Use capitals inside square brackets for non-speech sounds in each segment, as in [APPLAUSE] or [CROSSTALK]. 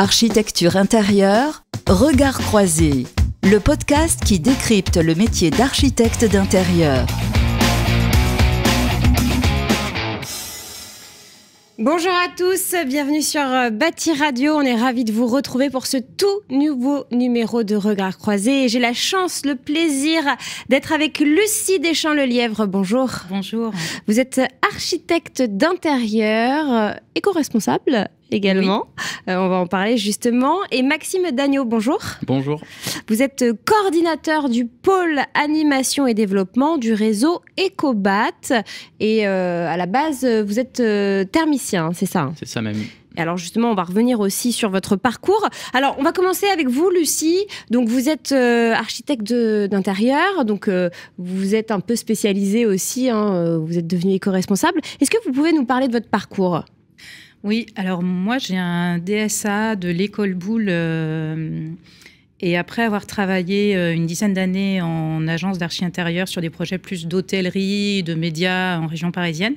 Architecture intérieure, Regards croisés, le podcast qui décrypte le métier d'architecte d'intérieur. Bonjour à tous, bienvenue sur euh, Bâti Radio. On est ravis de vous retrouver pour ce tout nouveau numéro de Regards croisés. J'ai la chance, le plaisir d'être avec Lucie Deschamps-Lelièvre. Bonjour. Bonjour. Vous êtes architecte d'intérieur, euh, éco-responsable également. Euh, on va en parler justement. Et Maxime Dagneau, bonjour. Bonjour. Vous êtes coordinateur du pôle animation et développement du réseau Ecobat. Et euh, à la base, vous êtes euh, thermicien, c'est ça hein C'est ça même. alors justement, on va revenir aussi sur votre parcours. Alors, on va commencer avec vous, Lucie. Donc, vous êtes architecte d'intérieur, donc vous êtes un peu spécialisée aussi, hein. vous êtes devenue éco-responsable. Est-ce que vous pouvez nous parler de votre parcours oui, alors moi j'ai un DSA de l'école Boulle euh, et après avoir travaillé euh, une dizaine d'années en agence d'archi intérieure sur des projets plus d'hôtellerie, de médias en région parisienne,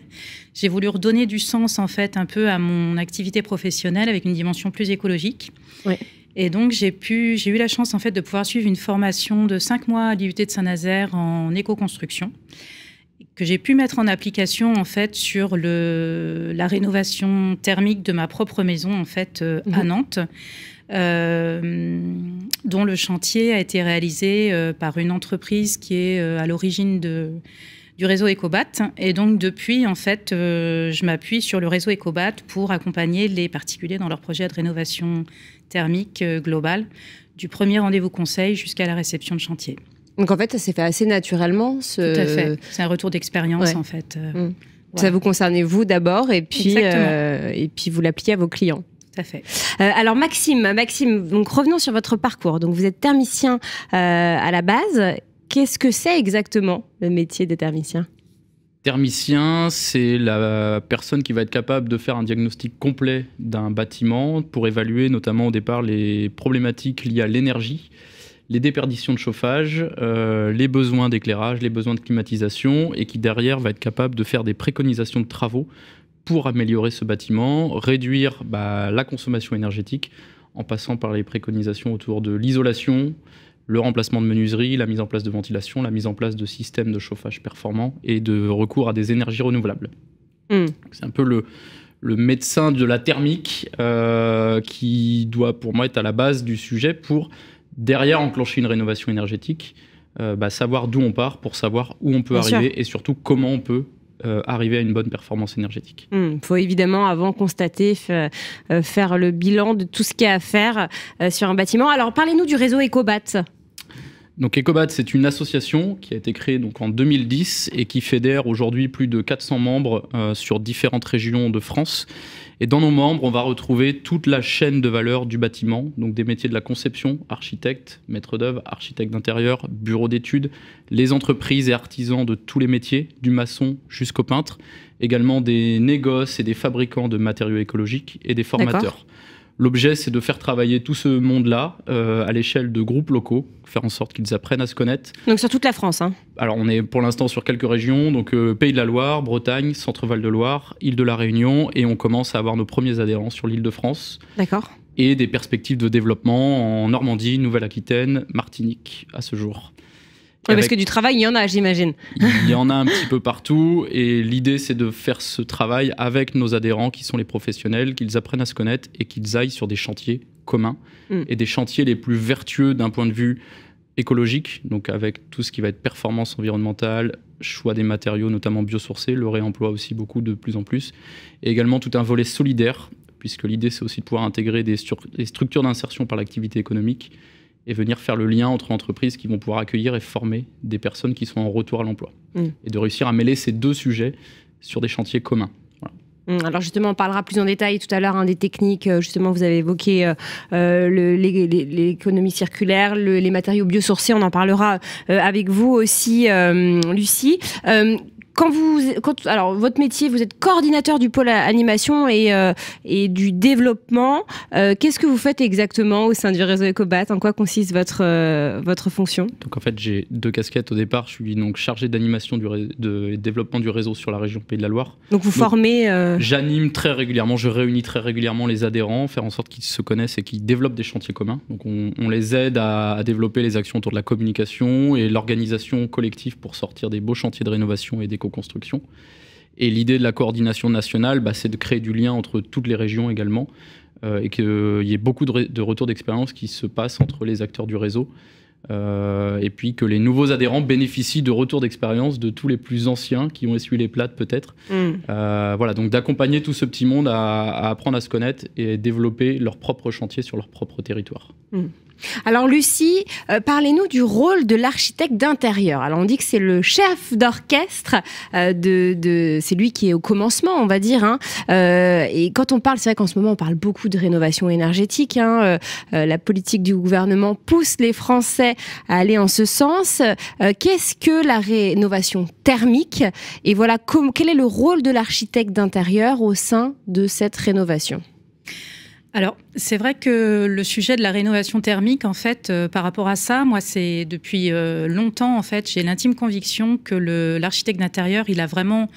j'ai voulu redonner du sens en fait un peu à mon activité professionnelle avec une dimension plus écologique. Et donc j'ai pu, j'ai eu la chance en fait de pouvoir suivre une formation de cinq mois à l'IUT de Saint-Nazaire en éco-construction que j'ai pu mettre en application en fait sur la rénovation thermique de ma propre maison en fait euh, à mhm. Nantes. Euh, dont le chantier a été réalisé euh, par une entreprise qui est à l'origine de, du réseau Ecobat. Et donc depuis, en fait, je m'appuie sur le réseau Ecobat pour accompagner les particuliers dans leur projet de rénovation thermique globale, du premier rendez-vous conseil jusqu'à la réception de chantier. Donc en fait, ça s'est fait assez naturellement. Tout à fait. C'est un retour d'expérience en fait. Euh, mm. Ça vous concernez vous d'abord et puis euh, et puis vous l'appliquez à vos clients. Tout à fait. Euh, alors Maxime, Maxime, donc revenons sur votre parcours. Donc vous êtes thermicien à la base. Qu'est-ce que c'est exactement le métier des thermicien Thermicien, c'est la personne qui va être capable de faire un diagnostic complet d'un bâtiment pour évaluer notamment au départ les problématiques liées à l'énergie, les déperditions de chauffage, euh, les besoins d'éclairage, les besoins de climatisation, et qui derrière va être capable de faire des préconisations de travaux pour améliorer ce bâtiment, réduire bah, la consommation énergétique en passant par les préconisations autour de l'isolation, le remplacement de menuiseries, la mise en place de ventilation, la mise en place de systèmes de chauffage performants et de recours à des énergies renouvelables. Hmm. C'est un peu le, médecin de la thermique euh, qui doit pour moi être à la base du sujet pour derrière enclencher une rénovation énergétique, euh, bah, savoir d'où on part pour savoir où on peut arriver et surtout comment on peut euh, arriver à une bonne performance énergétique. Il hmm, faut évidemment avant constater, euh, faire le bilan de tout ce qu'il y a à faire sur un bâtiment. Alors parlez-nous du réseau Ecobat. Donc EcoBat, c'est une association qui a été créée donc en 2010 et qui fédère aujourd'hui plus de 400 membres euh, sur différentes régions de France. Et dans nos membres, on va retrouver toute la chaîne de valeur du bâtiment, donc des métiers de la conception, architecte, maître d'œuvre, architecte d'intérieur, bureau d'études, les entreprises et artisans de tous les métiers, du maçon jusqu'au peintre, également des négoces et des fabricants de matériaux écologiques et des formateurs. L'objet, c'est de faire travailler tout ce monde-là euh, à l'échelle de groupes locaux, faire en sorte qu'ils apprennent à se connaître. Donc sur toute la France hein. Alors on est pour l'instant sur quelques régions, donc euh, Pays de la Loire, Bretagne, Centre-Val de Loire, Île de la Réunion, et on commence à avoir nos premiers adhérents sur l'île de France. D'accord. Et des perspectives de développement en Normandie, Nouvelle-Aquitaine, Martinique à ce jour. Parce que du travail, il y en a, j'imagine. Il y en a un [LAUGHS] petit peu partout. Et l'idée, c'est de faire ce travail avec nos adhérents, qui sont les professionnels, qu'ils apprennent à se connaître et qu'ils aillent sur des chantiers communs mm. et des chantiers les plus vertueux d'un point de vue écologique, donc avec tout ce qui va être performance environnementale, choix des matériaux, notamment biosourcés, le réemploi aussi beaucoup de plus en plus, et également tout un volet solidaire, puisque l'idée c'est aussi de pouvoir intégrer des structures d'insertion par l'activité économique, et venir faire le lien entre entreprises qui vont pouvoir accueillir et former des personnes qui sont en retour à l'emploi. Mm. Et de réussir à mêler ces deux sujets sur des chantiers communs. Mm. Alors justement, on parlera plus en détail tout à l'heure hein, des techniques. Euh, justement, vous avez évoqué euh, euh, l'économie circulaire, les matériaux biosourcés. On en parlera avec vous aussi, Lucie quand vous, alors votre métier, vous êtes coordinateur du pôle animation et, euh, et du développement. Euh, qu'est-ce que vous faites exactement au sein du réseau Ecobat En quoi consiste votre, euh, votre fonction Donc en fait, j'ai deux casquettes au départ. Je suis donc chargé d'animation du de développement du réseau sur la région Pays de la Loire. Donc vous formez J'anime très régulièrement, je réunis très régulièrement les adhérents, faire en sorte qu'ils se connaissent et qu'ils développent des chantiers communs. Donc on, les aide à, à développer les actions autour de la communication et l'organisation collective pour sortir des beaux chantiers de rénovation et des co-construction. Et l'idée de la coordination nationale, bah, c'est de créer du lien entre toutes les régions également, euh, et qu'il euh, y ait beaucoup de, de retours d'expérience qui se passent entre les acteurs du réseau, euh, et puis que les nouveaux adhérents bénéficient de retours d'expérience de tous les plus anciens qui ont essuyé les plates peut-être. Mm. voilà, donc d'accompagner tout ce petit monde à, apprendre à se connaître et développer leur propre chantier sur leur propre territoire. Mm. Alors Lucie, euh, parlez-nous du rôle de l'architecte d'intérieur. Alors on dit que c'est le chef d'orchestre, euh, de, c'est lui qui est au commencement, on va dire. Hein. Euh, et quand on parle, c'est vrai qu'en ce moment on parle beaucoup de rénovation énergétique. Hein. la politique du gouvernement pousse les Français à aller en ce sens. Qu'est-ce que la rénovation thermique Et voilà, quel est le rôle de l'architecte d'intérieur au sein de cette rénovation alors, c'est vrai que le sujet de la rénovation thermique, en fait, euh, par rapport à ça, moi, c'est depuis euh, longtemps, en fait, j'ai l'intime conviction que l'architecte d'intérieur, il a vraiment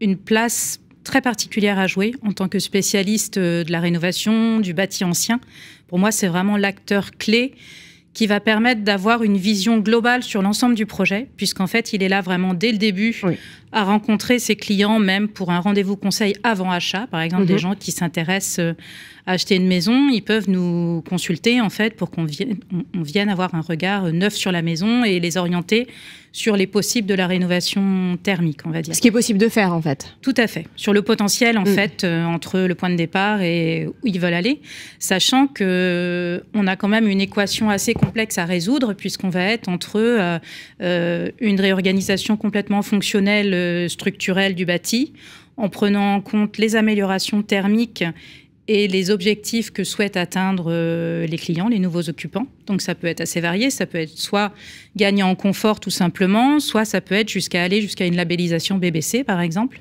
une place très particulière à jouer en tant que spécialiste euh, de la rénovation, du bâti ancien. Pour moi, c'est vraiment l'acteur clé qui va permettre d'avoir une vision globale sur l'ensemble du projet, puisqu'en fait, il est là vraiment dès le début, à rencontrer ses clients même pour un rendez-vous conseil avant achat, par exemple des mhm. gens qui s'intéressent euh, à acheter une maison, ils peuvent nous consulter en fait pour qu'on vienne, on vienne avoir un regard euh, neuf sur la maison et les orienter sur les possibles de la rénovation thermique, on va dire. Ce qui est possible de faire en fait. Tout à fait. Sur le potentiel en mm. fait euh, entre le point de départ et où ils veulent aller, sachant que on a quand même une équation assez complexe à résoudre puisqu'on va être entre une réorganisation complètement fonctionnelle structurelle du bâti, en prenant en compte les améliorations thermiques et les objectifs que souhaitent atteindre euh, les clients, les nouveaux occupants. Donc ça peut être assez varié, ça peut être soit gagner en confort tout simplement, soit ça peut être jusqu'à aller jusqu'à une labellisation BBC par exemple.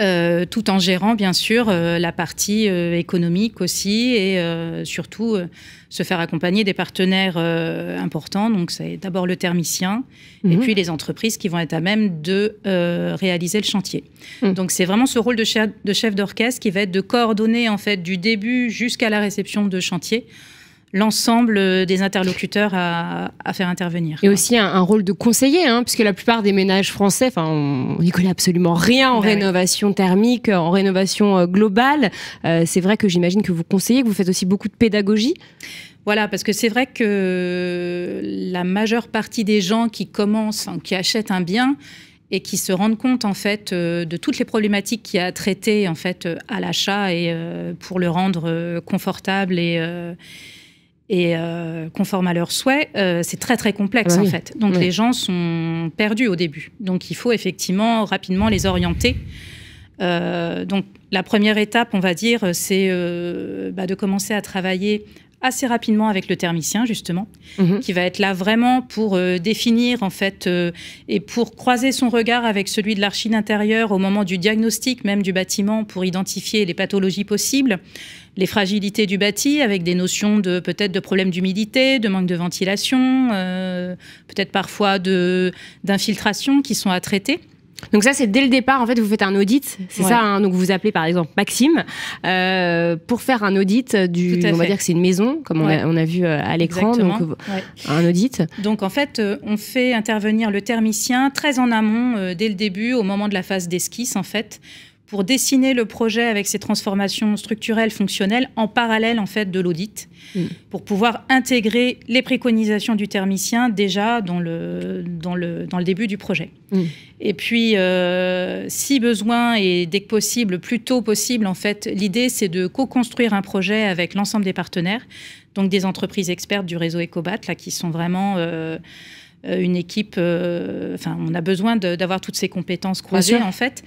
Euh, tout en gérant bien sûr euh, la partie euh, économique aussi et surtout se faire accompagner des partenaires importants. Donc c'est d'abord le thermicien et mhm. puis les entreprises qui vont être à même de réaliser le chantier. Hmm. Donc c'est vraiment ce rôle de chef d'orchestre qui va être de coordonner en fait du début jusqu'à la réception de chantier l'ensemble euh, des interlocuteurs à, faire intervenir. Et aussi un, rôle de conseiller, hein, puisque la plupart des ménages français, enfin, on n'y connaît absolument rien en ben rénovation thermique, en rénovation euh, globale. Euh, c'est vrai que j'imagine que vous conseillez, que vous faites aussi beaucoup de pédagogie. Voilà, parce que c'est vrai que la majeure partie des gens qui commencent, hein, qui achètent un bien, et qui se rendent compte en fait de toutes les problématiques qu'il y a à traiter en fait à l'achat et pour le rendre confortable et et euh, conforme à leurs souhaits, euh, c'est très très complexe ah bah en fait. Donc les gens sont perdus au début. Donc il faut effectivement rapidement les orienter. Euh, donc la première étape, on va dire, c'est bah, de commencer à travailler assez rapidement avec le thermicien justement, mhm. qui va être là vraiment pour euh, définir en fait euh, et pour croiser son regard avec celui de l'archi intérieure au moment du diagnostic même du bâtiment pour identifier les pathologies possibles, les fragilités du bâti avec des notions de peut-être de problèmes d'humidité, de manque de ventilation, euh, peut-être parfois de d'infiltration qui sont à traiter. Donc ça, c'est dès le départ, en fait, vous faites un audit, c'est ça. Hein, donc vous appelez par exemple Maxime euh, pour faire un audit du. On va dire que c'est une maison, comme on, a, vu euh, à l'écran, donc euh, un audit. Donc en fait, on fait intervenir le thermicien très en amont, dès le début, au moment de la phase d'esquisse, en fait, pour dessiner le projet avec ses transformations structurelles, fonctionnelles, en parallèle en fait de l'audit, mm. pour pouvoir intégrer les préconisations du thermicien déjà dans le, dans le, dans le début du projet. Mm. Et puis, euh, si besoin et dès que possible, plus tôt possible, en fait, l'idée c'est de co-construire un projet avec l'ensemble des partenaires, donc des entreprises expertes du réseau Ecobat, là, qui sont vraiment euh, euh, une équipe. enfin, on a besoin d'avoir toutes ces compétences croisées, en fait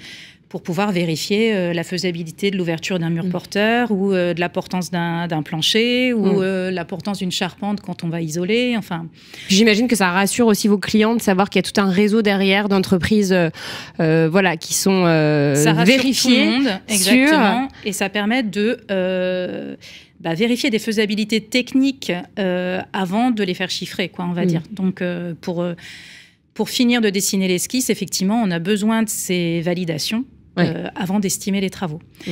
pour pouvoir vérifier euh, la faisabilité de l'ouverture d'un mur mm. porteur ou euh, de la portance d'un plancher ou mm. euh, la portance d'une charpente quand on va isoler. Enfin, j'imagine que ça rassure aussi vos clients de savoir qu'il y a tout un réseau derrière d'entreprises, voilà, qui sont euh, ça vérifiées, tout le monde, exactement, et ça permet de bah, vérifier des faisabilités techniques avant de les faire chiffrer, quoi, on va mm. dire. Donc, pour, pour finir de dessiner l'esquisse, effectivement, on a besoin de ces validations euh, avant d'estimer les travaux. Mmh.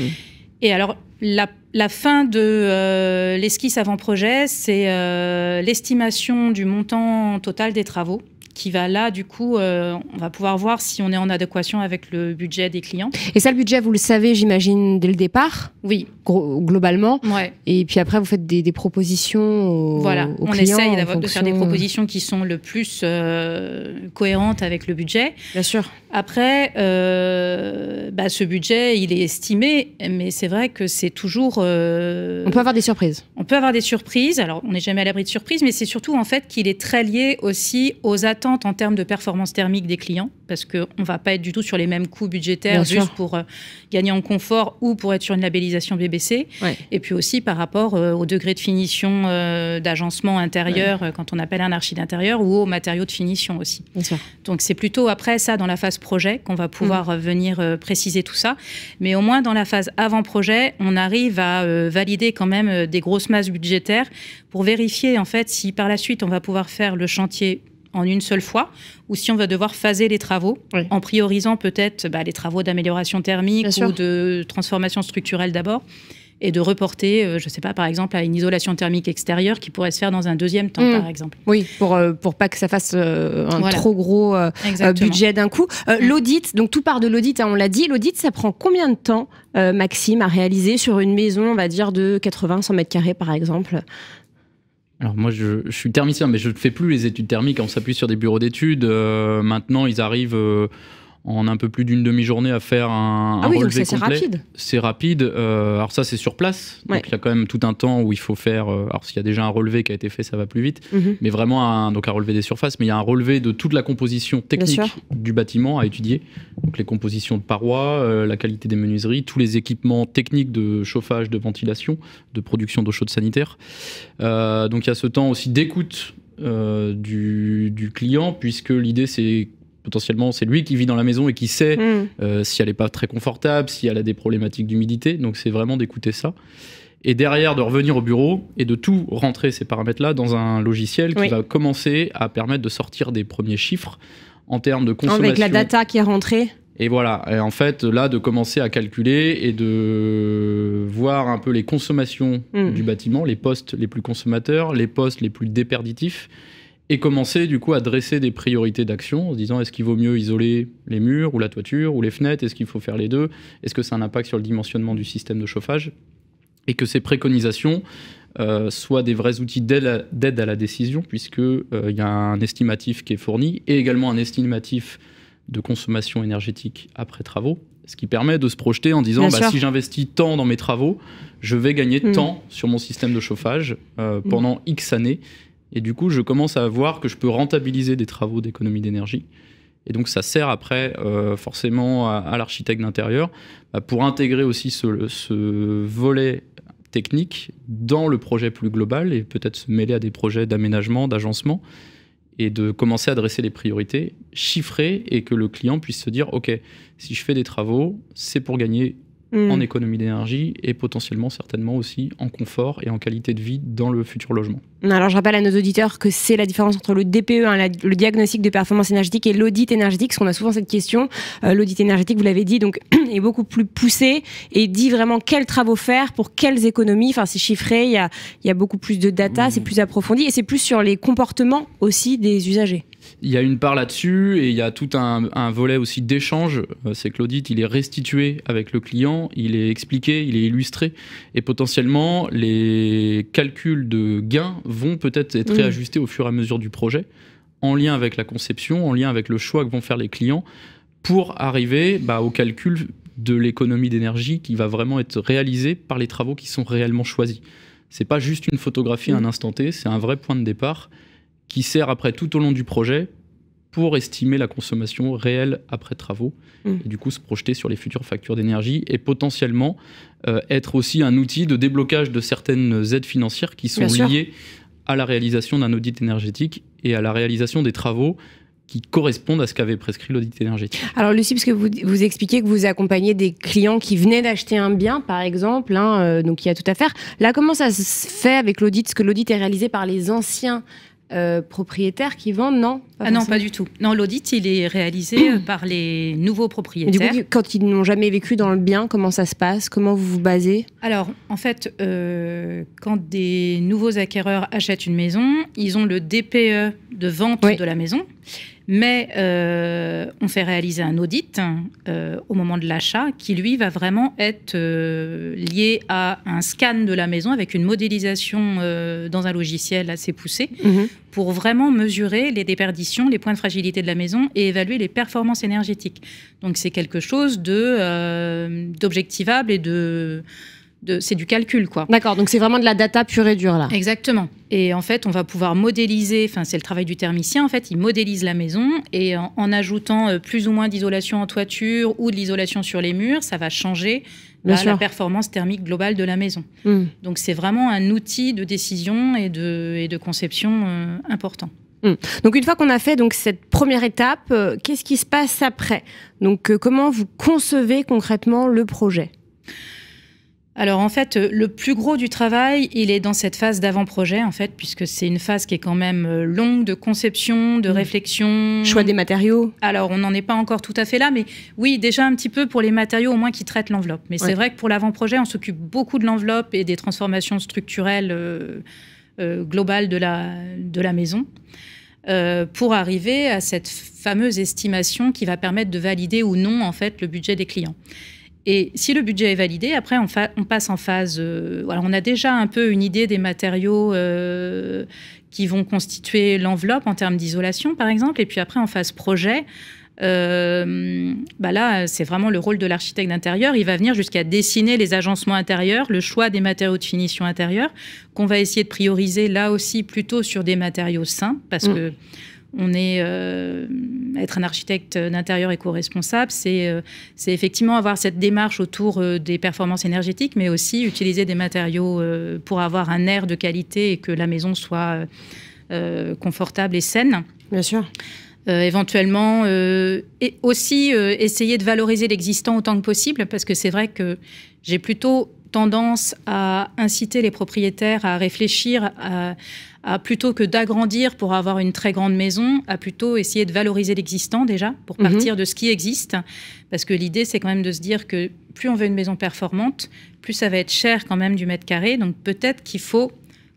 Et alors, la, fin de euh, l'esquisse avant-projet, c'est euh, l'estimation du montant total des travaux qui va là, du coup, on va pouvoir voir si on est en adéquation avec le budget des clients. Et ça, le budget, vous le savez, j'imagine, dès le départ Oui. globalement. Ouais. Et puis après, vous faites des, propositions aux, Voilà, on essaye d'avoir de faire des propositions qui sont le plus cohérentes avec le budget. Bien sûr. Après, euh, bah, ce budget, il est estimé, mais c'est vrai que c'est toujours. Euh, on peut avoir des surprises. On peut avoir des surprises. Alors, on n'est jamais à l'abri de surprises, mais c'est surtout en fait qu'il est très lié aussi aux attentes en termes de performance thermique des clients parce qu'on ne va pas être du tout sur les mêmes coûts budgétaires juste pour euh, gagner en confort ou pour être sur une labellisation BBC. Et puis aussi par rapport euh, au degré de finition euh, d'agencement intérieur quand on appelle un archi d'intérieur ou aux matériaux de finition aussi. Donc c'est plutôt après ça, dans la phase projet, qu'on va pouvoir mm. venir préciser tout ça. Mais au moins dans la phase avant-projet, on arrive à valider quand même des grosses masses budgétaires pour vérifier en fait si par la suite on va pouvoir faire le chantier en une seule fois, ou si on va devoir phaser les travaux en priorisant peut-être bah, les travaux d'amélioration thermique ou de transformation structurelle d'abord et de reporter, euh, je ne sais pas, par exemple, à une isolation thermique extérieure qui pourrait se faire dans un deuxième temps, hmm. par exemple. Oui, euh, pour, pas que ça fasse euh, un trop gros budget d'un coup. Hmm. l'audit, donc tout part de l'audit, hein, on l'a dit, l'audit, ça prend combien de temps, Maxime, à réaliser sur une maison, on va dire, de 80, 100 mètres carrés, par exemple alors moi, je, suis thermicien, mais je ne fais plus les études thermiques. On s'appuie sur des bureaux d'études. Euh, maintenant, ils arrivent euh, en un peu plus d'une demi-journée à faire un, ah oui, donc c'est rapide. C'est rapide. Euh, alors ça, c'est sur place. Donc il y a quand même tout un temps où il faut faire. Euh, alors s'il y a déjà un relevé qui a été fait, ça va plus vite. Mhm. Mais vraiment un, donc un relevé des surfaces. Mais il y a un relevé de toute la composition technique du bâtiment à étudier. Donc les compositions de parois, euh, la qualité des menuiseries, tous les équipements techniques de chauffage, de ventilation, de production d'eau chaude sanitaire. donc il y a ce temps aussi d'écoute du, du, client, puisque l'idée c'est potentiellement c'est lui qui vit dans la maison et qui sait hmm. euh, si elle n'est pas très confortable, si elle a des problématiques d'humidité. Donc c'est vraiment d'écouter ça. Et derrière, de revenir au bureau et de tout rentrer ces paramètres-là dans un logiciel qui va commencer à permettre de sortir des premiers chiffres en termes de consommation. Avec la data qui est rentrée et voilà, et en fait, là, de commencer à calculer et de voir un peu les consommations hmm. du bâtiment, les postes les plus consommateurs, les postes les plus déperditifs, et commencer du coup à dresser des priorités d'action en se disant est-ce qu'il vaut mieux isoler les murs ou la toiture ou les fenêtres, est-ce qu'il faut faire les deux, est-ce que ça a un impact sur le dimensionnement du système de chauffage, et que ces préconisations euh, soient des vrais outils d'aide à, la décision, puisqu'il euh, il y a un estimatif qui est fourni, et également un estimatif de consommation énergétique après travaux, ce qui permet de se projeter en disant bah, si j'investis tant dans mes travaux, je vais gagner mm. tant sur mon système de chauffage euh, mm. pendant X années, et du coup, je commence à voir que je peux rentabiliser des travaux d'économie d'énergie. Et donc ça sert après euh, forcément à, l'architecte d'intérieur bah, pour intégrer aussi ce, volet technique dans le projet plus global et peut-être se mêler à des projets d'aménagement, d'agencement et de commencer à dresser les priorités, chiffrées et que le client puisse se dire ok si je fais des travaux c'est pour gagner en mm. économie d'énergie et potentiellement certainement aussi en confort et en qualité de vie dans le futur logement. Alors je rappelle à nos auditeurs que c'est la différence entre le DPE, hein, le diagnostic de performance énergétique et l'audit énergétique, parce qu'on a souvent cette question. Euh, l'audit énergétique, vous l'avez dit, donc [CLEARS THROAT] est beaucoup plus poussé et dit vraiment quels travaux faire pour quelles économies. Enfin, c'est chiffré, il y a, beaucoup plus de data, mmh. c'est plus approfondi et c'est plus sur les comportements aussi des usagers il y a une part là-dessus et il y a tout un, volet aussi d'échange. Euh, c'est que l'audit, il est restitué avec le client, il est expliqué, il est illustré et potentiellement les calculs de gains vont peut-être être, réajustés au fur et à mesure du projet en lien avec la conception, en lien avec le choix que vont faire les clients pour arriver bah, au calcul de l'économie d'énergie qui va vraiment être réalisée par les travaux qui sont réellement choisis. C'est pas juste une photographie à un instant T, c'est un vrai point de départ qui sert après tout au long du projet pour estimer la consommation réelle après travaux mm. et du coup se projeter sur les futures factures d'énergie et potentiellement euh, être aussi un outil de déblocage de certaines aides financières qui sont liées à la réalisation d'un audit énergétique et à la réalisation des travaux qui correspondent à ce qu'avait prescrit l'audit énergétique. Alors Lucie, parce que vous, expliquez que vous accompagnez des clients qui venaient d'acheter un bien, par exemple, hein, euh, donc il y a tout à faire. Là, comment ça se fait avec l'audit ce que l'audit est réalisé par les anciens euh, propriétaires qui vendent, non ah non, pas du tout. Non, l'audit, il est réalisé [COUGHS] euh, par les nouveaux propriétaires. quand ils n'ont jamais vécu dans le bien, comment ça se passe Comment vous vous basez Alors, en fait, euh, quand des nouveaux acquéreurs achètent une maison, ils ont le DPE de vente de la maison. Mais euh, on fait réaliser un audit euh, au moment de l'achat qui, lui, va vraiment être euh, lié à un scan de la maison avec une modélisation dans un logiciel assez poussé mhm. pour vraiment mesurer les déperditions, les points de fragilité de la maison et évaluer les performances énergétiques. Donc c'est quelque chose d'objectivable et de c'est du calcul, quoi. D'accord, donc c'est vraiment de la data pure et dure, là. Exactement. Et en fait, on va pouvoir modéliser, enfin, c'est le travail du thermicien, en fait, il modélise la maison et en, ajoutant euh, plus ou moins d'isolation en toiture ou de l'isolation sur les murs, ça va changer bah, la performance thermique globale de la maison. Hmm. Donc, c'est vraiment un outil de décision et de, conception euh, important. Hmm. Donc une fois qu'on a fait donc cette première étape, euh, qu'est-ce qui se passe après Donc comment vous concevez concrètement le projet alors en fait, euh, le plus gros du travail, il est dans cette phase d'avant-projet en fait, puisque c'est une phase qui est quand même euh, longue de conception, de mm. réflexion. Choix des matériaux. Alors on n'en est pas encore tout à fait là, mais oui, déjà un petit peu pour les matériaux au moins qui traitent l'enveloppe. Mais c'est vrai que pour l'avant-projet, on s'occupe beaucoup de l'enveloppe et des transformations structurelles euh, globales de la, maison. pour arriver à cette fameuse estimation qui va permettre de valider ou non en fait le budget des clients. Et si le budget est validé, après, on, on passe en phase. alors, euh, on a déjà un peu une idée des matériaux euh, qui vont constituer l'enveloppe en termes d'isolation, par exemple. Et puis après, en phase projet, euh, bah là, c'est vraiment le rôle de l'architecte d'intérieur. Il va venir jusqu'à dessiner les agencements intérieurs, le choix des matériaux de finition intérieure, qu'on va essayer de prioriser là aussi plutôt sur des matériaux sains, parce mmh. que on est euh, être un architecte d'intérieur éco-responsable, c'est euh, effectivement avoir cette démarche autour euh, des performances énergétiques, mais aussi utiliser des matériaux pour avoir un air de qualité et que la maison soit confortable et saine. Bien sûr. Euh, éventuellement, euh, et aussi euh, essayer de valoriser l'existant autant que possible, parce que c'est vrai que j'ai plutôt tendance à inciter les propriétaires à réfléchir à, plutôt que d'agrandir pour avoir une très grande maison, à plutôt essayer de valoriser l'existant déjà, pour mhm. partir de ce qui existe. Parce que l'idée, c'est quand même de se dire que plus on veut une maison performante, plus ça va être cher quand même du mètre carré. Donc peut-être qu'il faut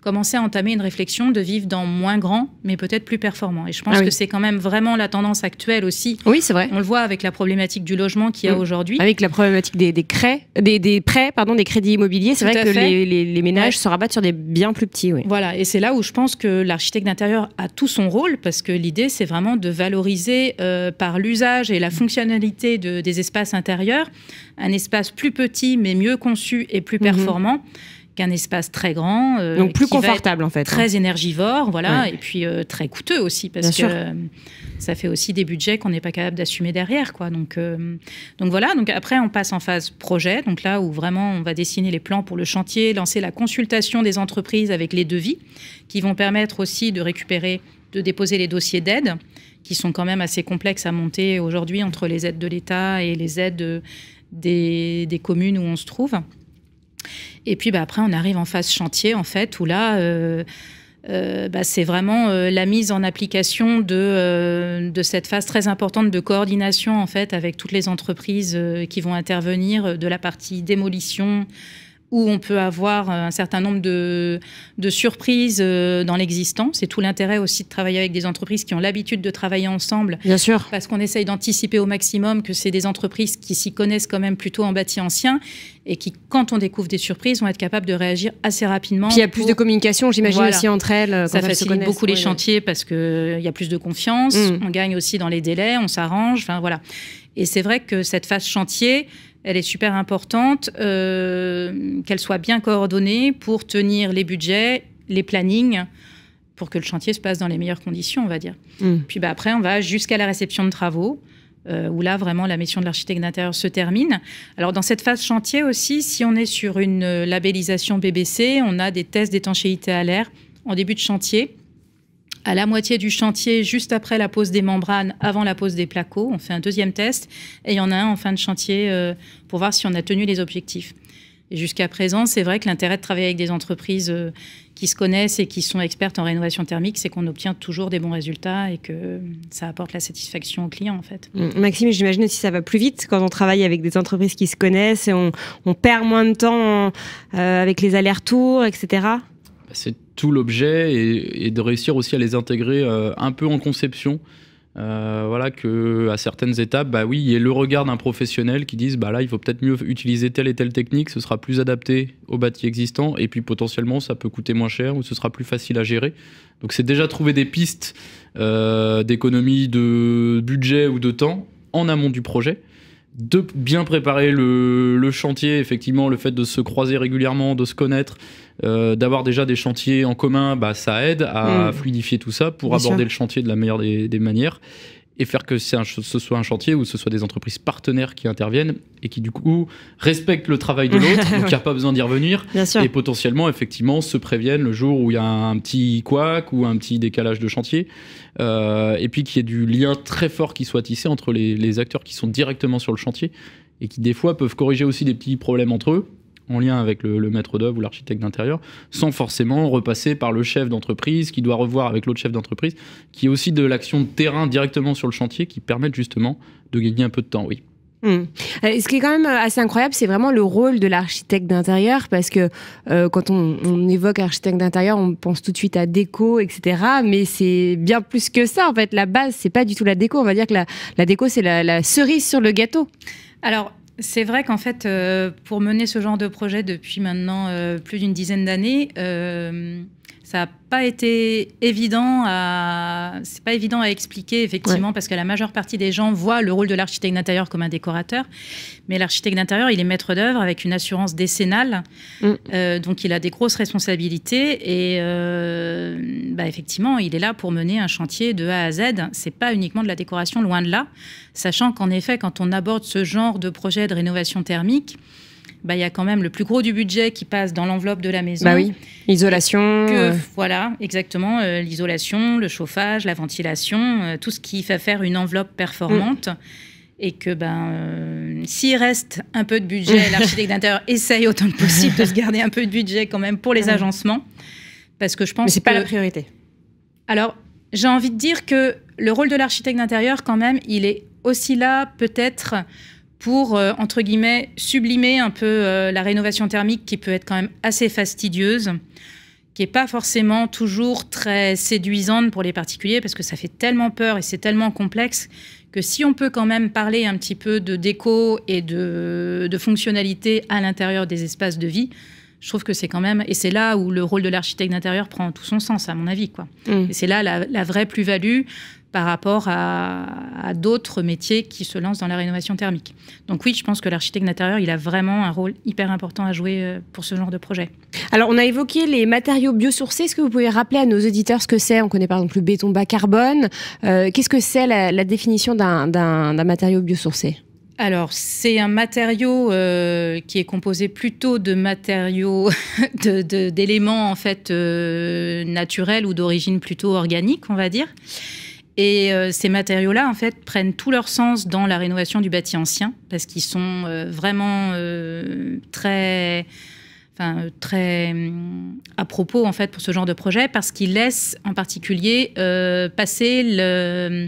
commencer à entamer une réflexion de vivre dans moins grand, mais peut-être plus performant. Et je pense ah que c'est quand même vraiment la tendance actuelle aussi. Oui, c'est vrai. On le voit avec la problématique du logement qu'il y a mm. aujourd'hui. Avec la problématique des, des, des, prêts, pardon, des crédits immobiliers, c'est vrai que les, ménages se rabattent sur des biens plus petits. Oui. Voilà, et c'est là où je pense que l'architecte d'intérieur a tout son rôle, parce que l'idée, c'est vraiment de valoriser euh, par l'usage et la fonctionnalité de, des espaces intérieurs un espace plus petit, mais mieux conçu et plus mhm. performant qu'un espace très grand. Euh, donc plus confortable en fait. Hein. Très énergivore, voilà, et puis euh, très coûteux aussi parce que euh, ça fait aussi des budgets qu'on n'est pas capable d'assumer derrière, quoi. Donc donc voilà. Donc après on passe en phase projet, donc là où vraiment on va dessiner les plans pour le chantier, lancer la consultation des entreprises avec les devis qui vont permettre aussi de récupérer, de déposer les dossiers d'aide qui sont quand même assez complexes à monter aujourd'hui entre les aides de l'État et les aides des, des communes où on se trouve. Et puis bah, après, on arrive en phase chantier, en fait, où là, euh, euh, bah, c'est vraiment euh, la mise en application de, de, cette phase très importante de coordination, en fait, avec toutes les entreprises qui vont intervenir, de la partie démolition, où on peut avoir euh, un certain nombre de, surprises euh, dans l'existence. C'est tout l'intérêt aussi de travailler avec des entreprises qui ont l'habitude de travailler ensemble. Bien sûr. Parce qu'on essaye d'anticiper au maximum que c'est des entreprises qui s'y connaissent quand même plutôt en bâti ancien et qui, quand on découvre des surprises, vont être capables de réagir assez rapidement. Puis il y a plus de communication, j'imagine, aussi entre elles. Ça facilite beaucoup les chantiers parce qu'il euh, y a plus de confiance. Mm. On gagne aussi dans les délais, on s'arrange. Enfin, voilà. Et c'est vrai que cette phase chantier, elle est super importante, euh, qu'elle soit bien coordonnée pour tenir les budgets, les plannings, pour que le chantier se passe dans les meilleures conditions, on va dire. Mm. Puis bah, après, on va jusqu'à la réception de travaux. Euh, où là, vraiment, la mission de l'architecte d'intérieur se termine. Alors, dans cette phase chantier aussi, si on est sur une euh, labellisation BBC, on a des tests d'étanchéité à l'air en début de chantier à la moitié du chantier, juste après la pose des membranes, avant la pose des placos. On fait un deuxième test et il y en a un en fin de chantier euh, pour voir si on a tenu les objectifs. Et jusqu'à présent, c'est vrai que l'intérêt de travailler avec des entreprises euh, qui se connaissent et qui sont expertes en rénovation thermique, c'est qu'on obtient toujours des bons résultats et que ça apporte la satisfaction au client, en fait. Hum, Maxime, j'imagine aussi que ça va plus vite quand on travaille avec des entreprises qui se connaissent et on, perd moins de temps euh, avec les allers-retours, etc c'est tout l'objet et, de réussir aussi à les intégrer euh, un peu en conception. Euh, voilà que à certaines étapes, bah oui, il y a le regard d'un professionnel qui dise bah là, il faut peut-être mieux utiliser telle et telle technique, ce sera plus adapté au bâti existant et puis potentiellement ça peut coûter moins cher ou ce sera plus facile à gérer. Donc c'est déjà trouver des pistes euh, d'économie de budget ou de temps en amont du projet de bien préparer le, chantier, effectivement, le fait de se croiser régulièrement, de se connaître, euh, d'avoir déjà des chantiers en commun, bah, ça aide à mm. fluidifier tout ça pour aborder le chantier de la meilleure des manières et faire que ce soit un chantier ou ce soit des entreprises partenaires qui interviennent et qui du coup respectent le travail de l'autre, [LAUGHS] donc il n'y a pas besoin d'y revenir, et potentiellement effectivement se préviennent le jour où il y a un petit couac ou un petit décalage de chantier, euh, et puis qu'il y ait du lien très fort qui soit tissé entre les acteurs qui sont directement sur le chantier et qui des fois peuvent corriger aussi des petits problèmes entre eux en lien avec le, maître d'œuvre ou l'architecte d'intérieur, sans forcément repasser par le chef d'entreprise qui doit revoir avec l'autre chef d'entreprise, qui est aussi de l'action de terrain directement sur le chantier qui permettent justement de gagner un peu de temps, oui. Hmm. Euh, ce qui est quand même euh, assez incroyable, c'est vraiment le rôle de l'architecte d'intérieur, parce que euh, quand on, évoque architecte d'intérieur, on pense tout de suite à déco, etc. Mais c'est bien plus que ça, en fait. La base, c'est pas du tout la déco. On va dire que la, déco, c'est la, la cerise sur le gâteau. Alors, c'est vrai qu'en fait, euh, pour mener ce genre de projet depuis maintenant euh, plus d'une dizaine d'années, euh, ça n'a pas été évident à, c'est pas évident à expliquer effectivement parce que la majeure partie des gens voient le rôle de l'architecte d'intérieur comme un décorateur, mais l'architecte d'intérieur il est maître d'œuvre avec une assurance décennale, mm. euh, donc il a des grosses responsabilités et euh, bah, effectivement il est là pour mener un chantier de A à Z. C'est pas uniquement de la décoration, loin de là, sachant qu'en effet quand on aborde ce genre de projet de rénovation thermique bah, il y a quand même le plus gros du budget qui passe dans l'enveloppe de la maison. Bah oui, isolation. Euh. voilà, exactement, euh, l'isolation, le chauffage, la ventilation, euh, tout ce qui fait faire une enveloppe performante. Et que ben, s'il reste un peu de budget, [LAUGHS] l'architecte d'intérieur essaye autant que possible de se garder un peu de budget quand même pour les agencements, parce que je pense. c'est pas la priorité. Alors, j'ai envie de dire que le rôle de l'architecte d'intérieur, quand même, il est aussi là peut-être pour, euh, entre guillemets, sublimer un peu euh, la rénovation thermique qui peut être quand même assez fastidieuse, qui n'est pas forcément toujours très séduisante pour les particuliers parce que ça fait tellement peur et c'est tellement complexe que si on peut quand même parler un petit peu de déco et de, fonctionnalité à l'intérieur des espaces de vie, je trouve que c'est quand même, et c'est là où le rôle de l'architecte d'intérieur prend tout son sens, à mon avis. Quoi. Mm. Et c'est là la vraie plus-value, par rapport à, d'autres métiers qui se lancent dans la rénovation thermique. Donc oui, je pense que l'architecte intérieur, il a vraiment un rôle hyper important à jouer euh, pour ce genre de projet. Alors on a évoqué les matériaux biosourcés. Est-ce que vous pouvez rappeler à nos auditeurs ce que c'est On connaît par exemple le béton bas carbone. Euh, qu'est-ce que c'est la, définition d'un matériau biosourcé alors, c'est un matériau euh, qui est composé plutôt de matériaux, [LAUGHS] d'éléments en fait naturels ou d'origine plutôt organique, on va dire. Et euh, ces matériaux-là, en fait, prennent tout leur sens dans la rénovation du bâti ancien, parce qu'ils sont euh, vraiment euh, très, enfin, très à propos, en fait, pour ce genre de projet, parce qu'ils laissent en particulier passer la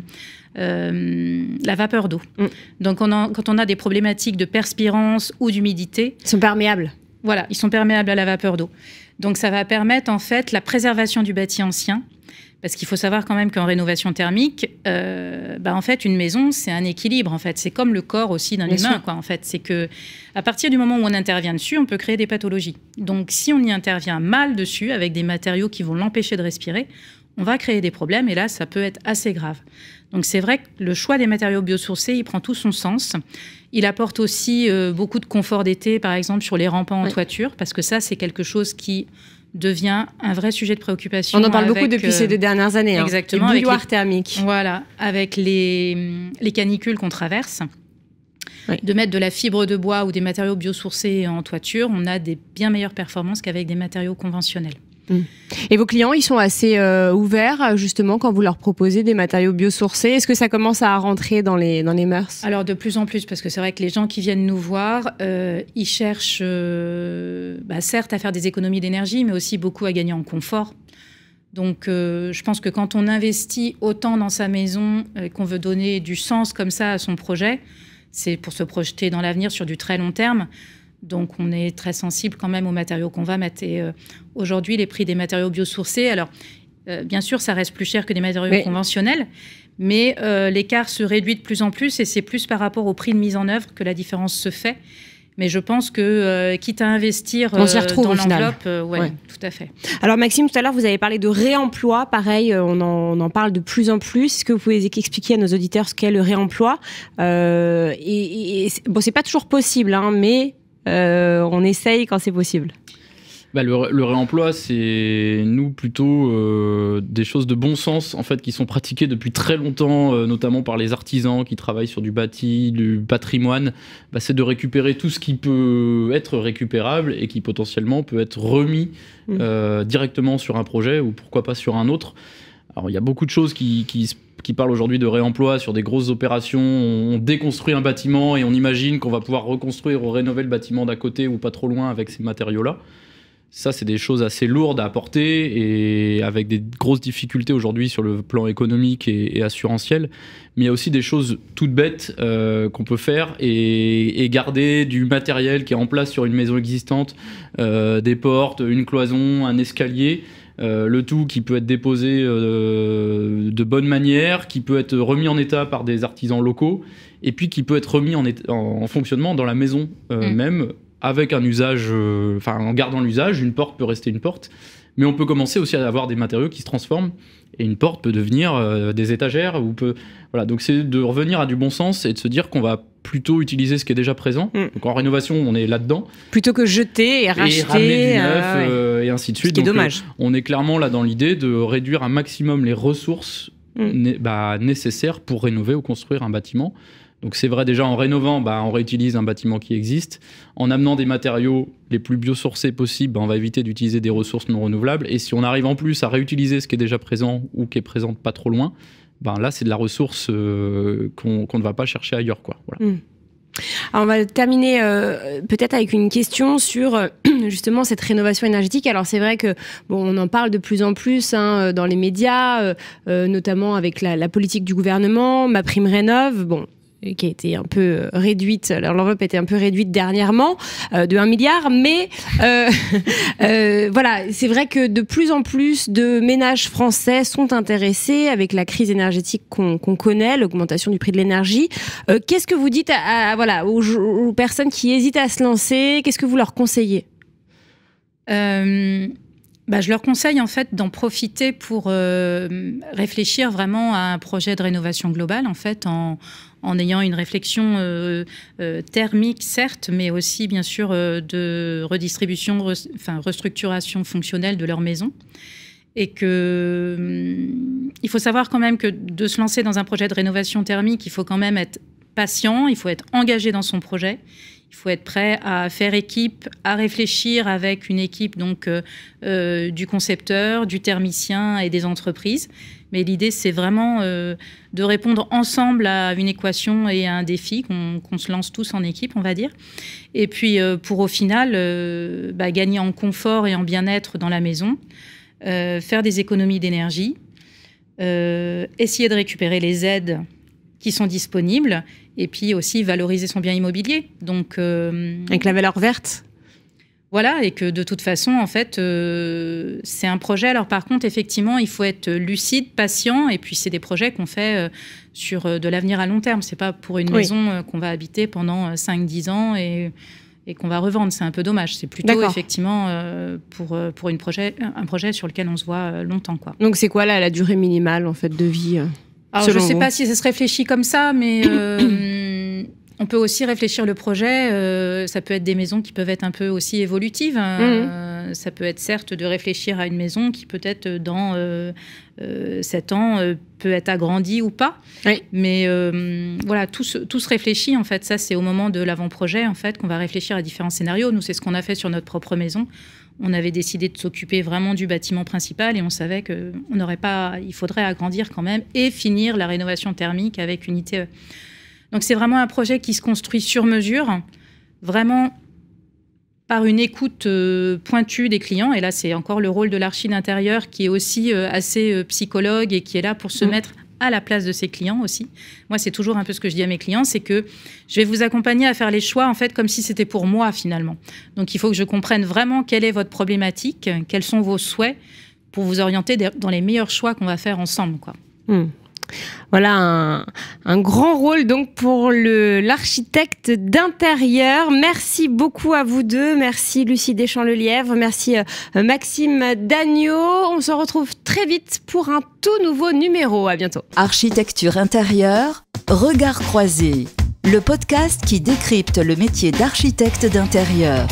vapeur d'eau. Mm. Donc, quand on a des problématiques de perspirance ou d'humidité. Ils sont perméables. Voilà, ils sont perméables à la vapeur d'eau. Donc, ça va permettre, en fait, la préservation du bâti ancien parce qu'il faut savoir quand même qu'en rénovation thermique, euh, bah, en fait, une maison, c'est un équilibre. En fait, c'est comme le corps aussi d'un humain. en fait, c'est que à partir du moment où on intervient dessus, on peut créer des pathologies. Donc, si on y intervient mal dessus, avec des matériaux qui vont l'empêcher de respirer, on va créer des problèmes. Et là, ça peut être assez grave. Donc, c'est vrai que le choix des matériaux biosourcés, il prend tout son sens. Il apporte aussi euh, beaucoup de confort d'été, par exemple, sur les rampants en toiture, parce que ça, c'est quelque chose qui devient un vrai sujet de préoccupation. On en parle beaucoup depuis ces deux dernières années. Hein. Exactement. les Voilà, avec les, les canicules qu'on traverse. De mettre de la fibre de bois ou des matériaux biosourcés en toiture, on a des bien meilleures performances qu'avec des matériaux conventionnels. Et vos clients, ils sont assez euh, ouverts justement quand vous leur proposez des matériaux biosourcés. Est-ce que ça commence à rentrer dans les dans les mœurs Alors de plus en plus, parce que c'est vrai que les gens qui viennent nous voir, euh, ils cherchent euh, bah, certes à faire des économies d'énergie, mais aussi beaucoup à gagner en confort. Donc je pense que quand on investit autant dans sa maison, qu'on veut donner du sens comme ça à son projet, c'est pour se projeter dans l'avenir sur du très long terme. Donc on est très sensible quand même aux matériaux qu'on va mater euh, aujourd'hui, les prix des matériaux biosourcés, alors euh, bien sûr, ça reste plus cher que des matériaux conventionnels, mais euh, l'écart se réduit de plus en plus et c'est plus par rapport au prix de mise en œuvre que la différence se fait. Mais je pense que, quitte à investir on retrouve, dans l'enveloppe, tout à fait. Alors Maxime, tout à l'heure, vous avez parlé de réemploi. Pareil, on en, parle de plus en plus. Est-ce que vous pouvez expliquer à nos auditeurs ce qu'est le réemploi Et, et bon, c'est pas toujours possible, hein, mais euh, on essaye quand c'est possible. Bah, le, réemploi, c'est nous plutôt euh, des choses de bon sens en fait qui sont pratiquées depuis très longtemps, euh, notamment par les artisans qui travaillent sur du bâti, du patrimoine. Bah, c'est de récupérer tout ce qui peut être récupérable et qui potentiellement peut être remis mmh. directement sur un projet ou pourquoi pas sur un autre il y a beaucoup de choses qui, parlent aujourd'hui de réemploi sur des grosses opérations. On déconstruit un bâtiment et on imagine qu'on va pouvoir reconstruire ou rénover le bâtiment d'à côté ou pas trop loin avec ces matériaux-là. Ça, c'est des choses assez lourdes à apporter et avec des grosses difficultés aujourd'hui sur le plan économique et, assurantiel. Mais il y a aussi des choses toutes bêtes euh, qu'on peut faire et, garder du matériel qui est en place sur une maison existante, euh, des portes, une cloison, un escalier euh, le tout qui peut être déposé euh, de bonne manière, qui peut être remis en état par des artisans locaux, et puis qui peut être remis en, fonctionnement dans la maison euh, mm. même avec un usage, en gardant l'usage, une porte peut rester une porte, mais on peut commencer aussi à avoir des matériaux qui se transforment et une porte peut devenir euh, des étagères ou peut voilà donc c'est de revenir à du bon sens et de se dire qu'on va plutôt utiliser ce qui est déjà présent mm. donc en rénovation on est là dedans plutôt que jeter et racheter et ramener du euh, neuf euh, et ainsi de suite ce qui est dommage on est clairement là dans l'idée de réduire un maximum les ressources mm. bah, nécessaires pour rénover ou construire un bâtiment donc c'est vrai déjà en rénovant, bah, on réutilise un bâtiment qui existe. En amenant des matériaux les plus biosourcés possibles, bah, on va éviter d'utiliser des ressources non renouvelables. Et si on arrive en plus à réutiliser ce qui est déjà présent ou qui est présent pas trop loin, bah, là c'est de la ressource euh, qu'on ne va pas chercher ailleurs. Quoi. Hmm. on va terminer euh, peut-être avec une question sur euh, [CLEARS THROAT] justement cette rénovation énergétique. Alors c'est vrai que bon, on en parle de plus en plus hein, dans les médias, notamment avec la, la, politique du gouvernement, ma prime rénove. Bon, euh, qui a été un peu euh, réduite, l'enveloppe a été un peu réduite dernièrement euh, de 1 milliard, mais [LAUGHS] voilà, c'est vrai que de plus en plus de ménages français sont intéressés avec la crise énergétique qu'on connaît, l'augmentation du prix de l'énergie. Qu'est-ce que vous dites à, voilà, aux, personnes qui hésitent à se lancer Qu'est-ce que vous leur conseillez bah, je leur conseille en fait d'en profiter pour réfléchir vraiment à un projet de rénovation globale en fait en, en ayant une réflexion euh, euh, thermique, certes, mais aussi, bien sûr, euh, de redistribution, enfin, restructuration fonctionnelle de leur maison. Et que hum, il faut savoir quand même que de se lancer dans un projet de rénovation thermique, il faut quand même être patient, il faut être engagé dans son projet, il faut être prêt à faire équipe, à réfléchir avec une équipe donc du concepteur, du thermicien et des entreprises. Mais l'idée, c'est vraiment euh, de répondre ensemble à une équation et à un défi qu'on se lance tous en équipe, on va dire. Et puis, euh, pour au final, euh, bah, gagner en confort et en bien-être dans la maison, faire des économies d'énergie, essayer de récupérer les aides qui sont disponibles et puis aussi valoriser son bien immobilier. Donc, Avec la valeur verte voilà, et que de toute façon, en fait, euh, c'est un projet. Alors par contre, effectivement, il faut être lucide, patient, et puis c'est des projets qu'on fait euh, sur euh, de l'avenir à long terme. Ce n'est pas pour une maison qu'on va habiter pendant 5-10 ans et, qu'on va revendre. C'est un peu dommage. C'est plutôt effectivement pour, pour une projet, un projet sur lequel on se voit longtemps. Quoi. Donc c'est quoi là, la durée minimale en fait de vie Alors je ne sais pas si ça se réfléchit comme ça, mais... [CLEARS THROAT] On peut aussi réfléchir le projet. Euh, ça peut être des maisons qui peuvent être un peu aussi évolutives. Hein. Mhm. Euh, ça peut être certes de réfléchir à une maison qui peut-être dans 7 euh, ans peut être agrandie ou pas. Mais voilà, tout se, réfléchit en fait. Ça, c'est au moment de l'avant-projet en fait qu'on va réfléchir à différents scénarios. Nous, c'est ce qu'on a fait sur notre propre maison on avait décidé de s'occuper vraiment du bâtiment principal et on savait que on n'aurait pas, il faudrait agrandir quand même et finir la rénovation thermique avec une unité. E. Donc c'est vraiment un projet qui se construit sur mesure, vraiment par une écoute euh, pointue des clients. Et là, c'est encore le rôle de l'archi d'intérieur qui est aussi euh, assez euh, psychologue et qui est là pour se mm. mettre à la place de ses clients aussi. Moi, c'est toujours un peu ce que je dis à mes clients, c'est que je vais vous accompagner à faire les choix, en fait, comme si c'était pour moi, finalement. Donc, il faut que je comprenne vraiment quelle est votre problématique, quels sont vos souhaits, pour vous orienter dans les meilleurs choix qu'on va faire ensemble, quoi. Mm. Voilà un, grand rôle donc pour l'architecte d'intérieur. Merci beaucoup à vous deux. Merci Lucie Deschamps-Lelièvre. Merci euh, Maxime Dagneau. On se retrouve très vite pour un tout nouveau numéro. À bientôt. Architecture intérieure, regard croisé. Le podcast qui décrypte le métier d'architecte d'intérieur.